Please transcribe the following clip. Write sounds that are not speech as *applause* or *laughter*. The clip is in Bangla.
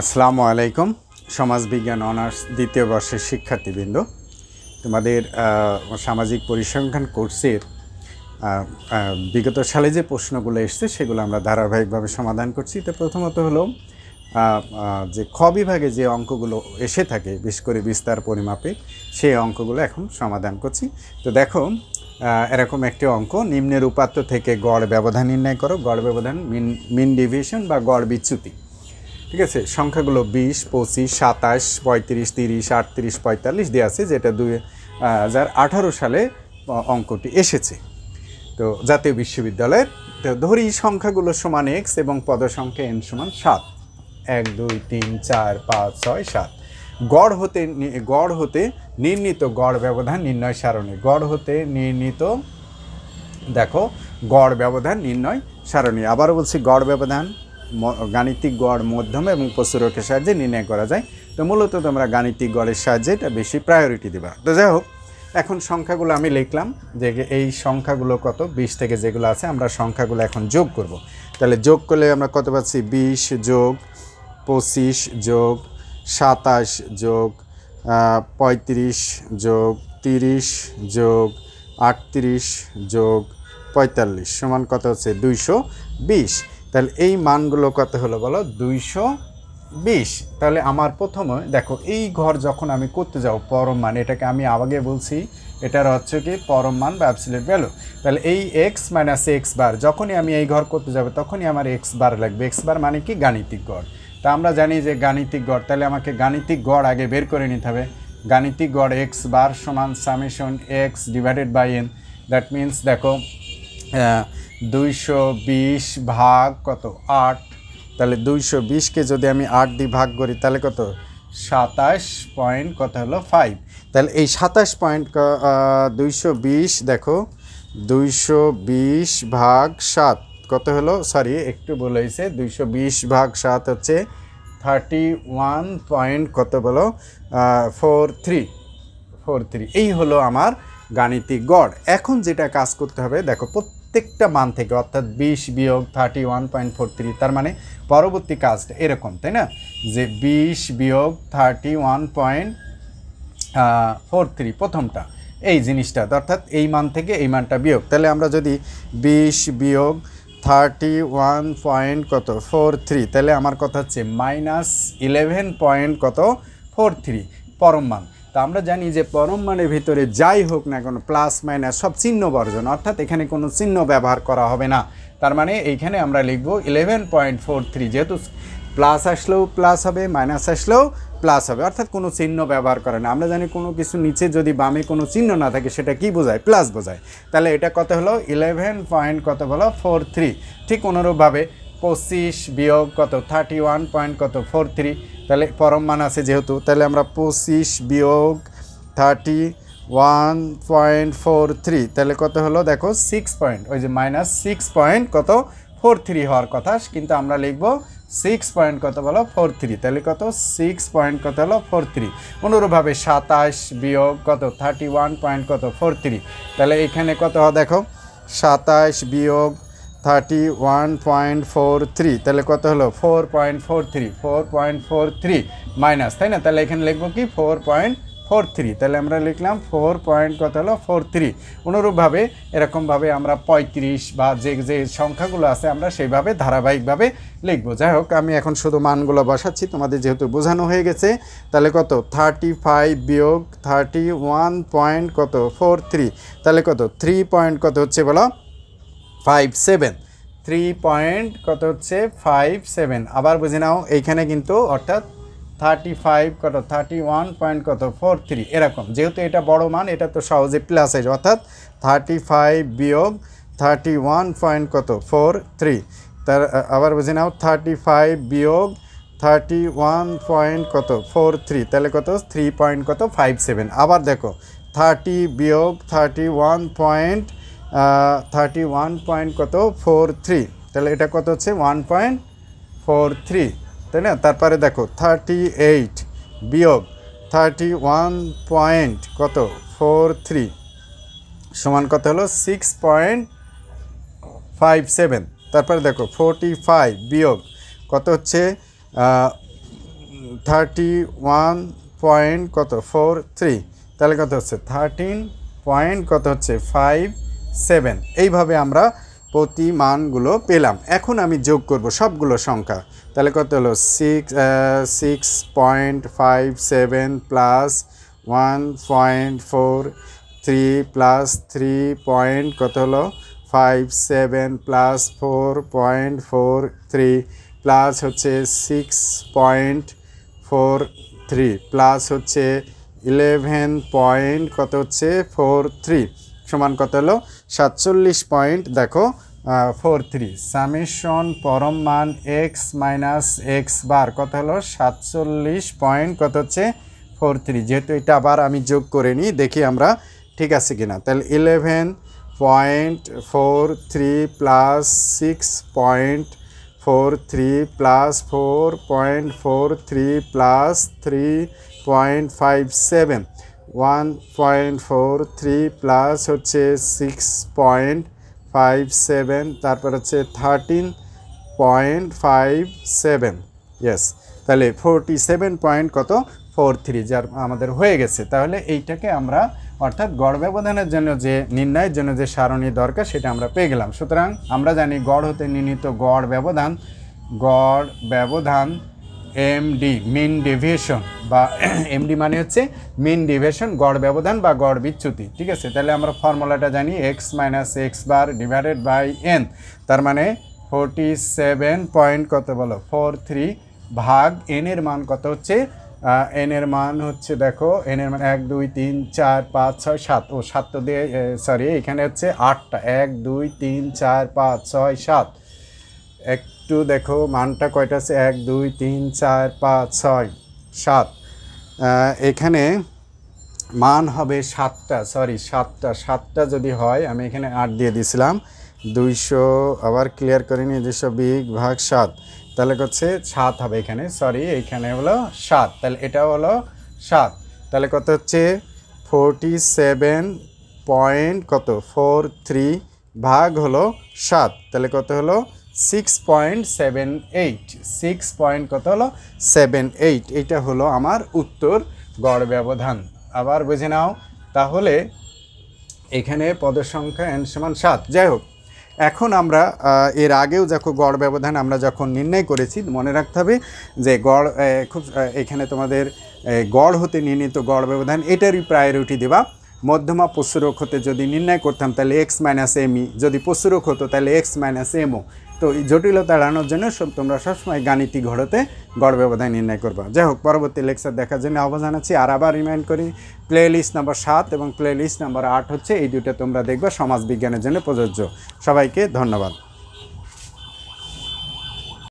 আসসালামু আলাইকুম সমাজবিজ্ঞান অনার্স দ্বিতীয় বর্ষের শিক্ষার্থীবৃন্দ তোমাদের সামাজিক পরিসংখ্যান কোর্সের বিগত সালে যে প্রশ্নগুলো এসছে সেগুলো আমরা ধারাবাহিকভাবে সমাধান করছি তো প্রথমত হলো যে খ বিভাগে যে অঙ্কগুলো এসে থাকে বিশেষ করে বিস্তার পরিমাপে সেই অঙ্কগুলো এখন সমাধান করছি তো দেখো এরকম একটি অঙ্ক নিম্নের উপাত্ত থেকে গড় ব্যবধান নির্ণয় করো গড় ব্যবধান মিন মিন ডিভিশন বা গড় বিচ্যুতি ঠিক আছে সংখ্যাগুলো বিশ পঁচিশ সাতাশ পঁয়ত্রিশ তিরিশ আটত্রিশ পঁয়তাল্লিশ দেওয়া আছে যেটা দুই হাজার আঠারো সালে অঙ্কটি এসেছে তো জাতীয় বিশ্ববিদ্যালয়ের তো ধরি সংখ্যাগুলো সমান এক্স এবং পদসংখ্যা এন সমান সাত এক দুই তিন চার পাঁচ ছয় সাত গড় হতে গড় হতে নির্মিত গড় ব্যবধান নির্ণয় সারণী গড় হতে নির্ণিত দেখো গড় ব্যবধান নির্ণয় সারণী আবার বলছি গড় ব্যবধান গাণিতিক গড় মধ্যম এবং প্রচুরকের সাহায্যে নির্ণয় করা যায় তো মূলত তোমরা গাণিতিক গড়ের সাহায্যে এটা বেশি প্রায়োরিটি দেবা তো যাই হোক এখন সংখ্যাগুলো আমি লিখলাম যে এই সংখ্যাগুলো কত ২০ থেকে যেগুলো আছে আমরা সংখ্যাগুলো এখন যোগ করব। তাহলে যোগ করলে আমরা কত পাচ্ছি ২০ যোগ পঁচিশ যোগ সাতাশ যোগ পঁয়ত্রিশ যোগ তিরিশ যোগ আটত্রিশ যোগ পঁয়তাল্লিশ সমান কত হচ্ছে দুইশো বিশ তাহলে এই মানগুলো কত হলো বলো দুইশো বিশ তাহলে আমার প্রথমে দেখো এই ঘর যখন আমি করতে যাও পরম মান এটাকে আমি আগে বলছি এটার হচ্ছে কি পরম মান বা অ্যাবসিলেট ভ্যালু তাহলে এই এক্স মাইনাস এক্স বার যখনই আমি এই ঘর করতে যাবো তখনই আমার এক্স বার লাগবে এক্স বার মানে কি গাণিতিক গড় তা আমরা জানি যে গাণিতিক গড় তাহলে আমাকে গাণিতিক গড় আগে বের করে নিতে হবে গাণিতিক গড় এক্স বার সমান summation x divided by N that means দেখো দুইশো বিশ ভাগ কত আট তাহলে দুইশো বিশকে যদি আমি আট দিয়ে ভাগ করি তাহলে কত সাতাশ পয়েন্ট কত হলো ফাইভ তাহলে এই সাতাশ পয়েন্ট দুইশো বিশ দেখো দুইশো বিশ ভাগ সাত কত হলো সরি একটু ভুল হয়েছে দুইশো বিশ ভাগ সাত হচ্ছে থার্টি ওয়ান পয়েন্ট কত বলো ফোর থ্রি ফোর থ্রি এই হলো আমার গাণিতিক গড় এখন যেটা কাজ করতে হবে দেখো প্রত্যেক প্রত্যেকটা মান থেকে অর্থাৎ বিশ বিয়োগ thirty one point four three তার মানে পরবর্তী কাজটা এরকম তাই না যে বিশ বিয়োগ thirty one point four three প্রথমটা এই জিনিসটা অর্থাৎ এই মান থেকে এই মানটা বিয়োগ তাহলে আমরা যদি বিশ বিয়োগ থার্টি ওয়ান পয়েন্ট কত ফোর থ্রি তাহলে আমার কথা হচ্ছে মাইনাস ইলেভেন পয়েন্ট কত ফোর থ্রি পরম মান তো আমরা জানি যে পরম মানের ভিতরে যাই হোক না কোনো প্লাস মাইনাস সব চিহ্ন বর্জন অর্থাৎ এখানে কোনো চিহ্ন ব্যবহার করা হবে না তার মানে এইখানে আমরা লিখব ইলেভেন পয়েন্ট ফোর থ্রি যেহেতু প্লাস আসলেও প্লাস হবে মাইনাস আসলেও প্লাস হবে অর্থাৎ কোনো চিহ্ন ব্যবহার করে না আমরা জানি কোনো কিছু নিচে যদি বামে কোনো চিহ্ন না থাকে সেটা কি বোঝায় প্লাস বোঝায় তাহলে এটা কত হলো ইলেভেন পয়েন্ট কত হলো ফোর থ্রি ঠিক অনুরূপভাবে পঁচিশ বিয়োগ কত থার্টি ওয়ান পয়েন্ট কত ফোর থ্রি তাহলে পরম মান আছে যেহেতু তাহলে আমরা পঁচিশ বিয়োগ thirty one point four three তাহলে কত হলো দেখো সিক্স পয়েন্ট ওই যে মাইনাস সিক্স পয়েন্ট কত ফোর থ্রি হওয়ার কথা কিন্তু আমরা লিখবো সিক্স পয়েন্ট কত বলো ফোর থ্রি তাহলে কত সিক্স পয়েন্ট কত হলো ফোর থ্রি অনুরূপভাবে সাতাশ বিয়োগ কত থার্টি ওয়ান পয়েন্ট কত ফোর থ্রি তাহলে এখানে কত দেখো সাতাশ বিয়োগ thirty one point four three তাহলে কত হলো four point four three four point four three minus তাই না তাহলে এখানে লিখবো কি ফোর পয়েন্ট ফোর থ্রি তাহলে আমরা লিখলাম ফোর পয়েন্ট কত হলো ফোর থ্রি অনুরূপভাবে এরকমভাবে আমরা পঁয়ত্রিশ বা যে যে সংখ্যাগুলো আছে আমরা সেইভাবে ধারাবাহিকভাবে লিখবো যাই হোক আমি এখন শুধু মানগুলো বসাচ্ছি তোমাদের যেহেতু বোঝানো হয়ে গেছে তাহলে কত থার্টি ফাইভ বিয়োগ থার্টি ওয়ান পয়েন্ট কত ফোর থ্রি তাহলে কত থ্রি পয়েন্ট কত হচ্ছে বলো ফাইভ সেভেন থ্রি পয়েন্ট কত হচ্ছে ফাইভ সেভেন আবার বুঝে নাও এইখানে কিন্তু অর্থাৎ থার্টি ফাইভ কত থার্টি ওয়ান পয়েন্ট কত ফোর থ্রি এরকম যেহেতু এটা বড় মান এটা তো সহজে প্লাস অর্থাৎ থার্টি ফাইভ বিয়োগ থার্টি ওয়ান পয়েন্ট কত ফোর থ্রি তার আবার বুঝে নাও থার্টি ফাইভ বিয়োগ থার্টি ওয়ান পয়েন্ট কত ফোর থ্রি তাহলে কত থ্রি পয়েন্ট কত ফাইভ সেভেন আবার দেখো থার্টি বিয়োগ thirty one point thirty one point কত ফোর থ্রি তাহলে এটা কত হচ্ছে ওয়ান পয়েন্ট ফোর থ্রি তাই না তারপরে দেখো থার্টি এইট বিয়োগ থার্টি ওয়ান পয়েন্ট কত ফোর থ্রি সমান কত হলো সিক্স পয়েন্ট ফাইভ সেভেন তারপরে দেখো ফোরটি ফাইভ বিয়োগ কত হচ্ছে থার্টি ওয়ান পয়েন্ট কত ফোর থ্রি তাহলে কত হচ্ছে থার্টিন পয়েন্ট কত হচ্ছে ফাইভ সেভেন এইভাবে আমরা প্রতি মানগুলো পেলাম এখন আমি যোগ করব সবগুলো সংখ্যা তাহলে কত হলো six six point five seven plus one point four three plus three point কত হলো five seven plus four point four three plus হচ্ছে six point four three plus হচ্ছে ইলেভেন পয়েন্ট কত হচ্ছে ফোর থ্রি সমান কত হলো সাতচল্লিশ পয়েন্ট দেখো ফোর থ্রি সামেশন পরম মান এক্স মাইনাস এক্স বার কত হলো সাতচল্লিশ পয়েন্ট কত হচ্ছে ফোর থ্রি যেহেতু এটা আবার আমি যোগ করে নিই দেখি আমরা ঠিক আছে কিনা তাহলে eleven point four three plus six point four three plus four point four three plus three point five seven one point four three plus হচ্ছে সিক্স পয়েন্ট ফাইভ সেভেন তারপর হচ্ছে thirteen point five seven yes তাহলে ফোরটি সেভেন পয়েন্ট কত ফোর থ্রি যার আমাদের হয়ে গেছে তাহলে এইটাকে আমরা অর্থাৎ গড় ব্যবধানের জন্য যে নির্ণয়ের জন্য যে সারণি দরকার সেটা আমরা পেয়ে গেলাম সুতরাং আমরা জানি গড় হতে নির্ণীত গড় ব্যবধান গড় ব্যবধান এমডি মিন ডেভিয়েশন বা এমডি *clears throat* মানে হচ্ছে মিন ডেভিয়েশন গড় ব্যবধান বা গড় বিচ্যুতি ঠিক আছে তাহলে আমরা ফর্মুলাটা জানি x minus x bar divided by N তার মানে ফোরটি সেভেন পয়েন্ট কত বলো ফোর থ্রি ভাগ এনের মান কত হচ্ছে এনের মান হচ্ছে দেখো এনের মান এক দুই তিন চার পাঁচ ছয় সাত ও সাত তো দিয়ে সরি এখানে হচ্ছে আটটা এক দুই তিন চার পাঁচ ছয় সাত এক একটু দেখো মানটা কয়টা আছে এক দুই তিন চার পাঁচ ছয় সাত এখানে মান হবে সাতটা সরি সাতটা সাতটা যদি হয় আমি এখানে আট দিয়ে দিছিলাম দুইশো আবার ক্লিয়ার করে নিয়ে দুশো বিগ ভাগ সাত তাহলে কচ্ছে সাত হবে এখানে সরি এখানে হলো সাত তাহলে এটা হলো সাত তাহলে কত হচ্ছে ফোরটি সেভেন পয়েন্ট কত ফোর থ্রি ভাগ হলো সাত তাহলে কত হলো six point seven eight six point কত হলো সেভেন এইট এটা হলো আমার উত্তর গড় ব্যবধান আবার বুঝে নাও তাহলে এখানে পদের সংখ্যা এন সমান সাত যাই হোক এখন আমরা এর আগেও যখন গড় ব্যবধান আমরা যখন নির্ণয় করেছি মনে রাখতে হবে যে গড় খুব এখানে তোমাদের গড় হতে নির্ণীত গড় ব্যবধান এটারই প্রায়োরিটি দেবা মধ্যমা প্রসুরক হতে যদি নির্ণয় করতাম তাহলে এক্স মাইনাস এমই যদি প্রসুরক হতো তাহলে এক্স মাইনাস এমও তো এই জটিলতা এড়ানোর জন্য তোমরা সবসময় গাণিতি ঘরতে গড় ব্যবধান নির্ণয় করবা যাই হোক পরবর্তী লেকচার দেখার জন্য আহ্বান জানাচ্ছি আর আবার রিমাইন্ড করি প্লে লিস্ট নাম্বার সাত এবং প্লে লিস্ট নাম্বার আট হচ্ছে এই দুটো তোমরা দেখবে সমাজবিজ্ঞানের জন্য প্রযোজ্য সবাইকে ধন্যবাদ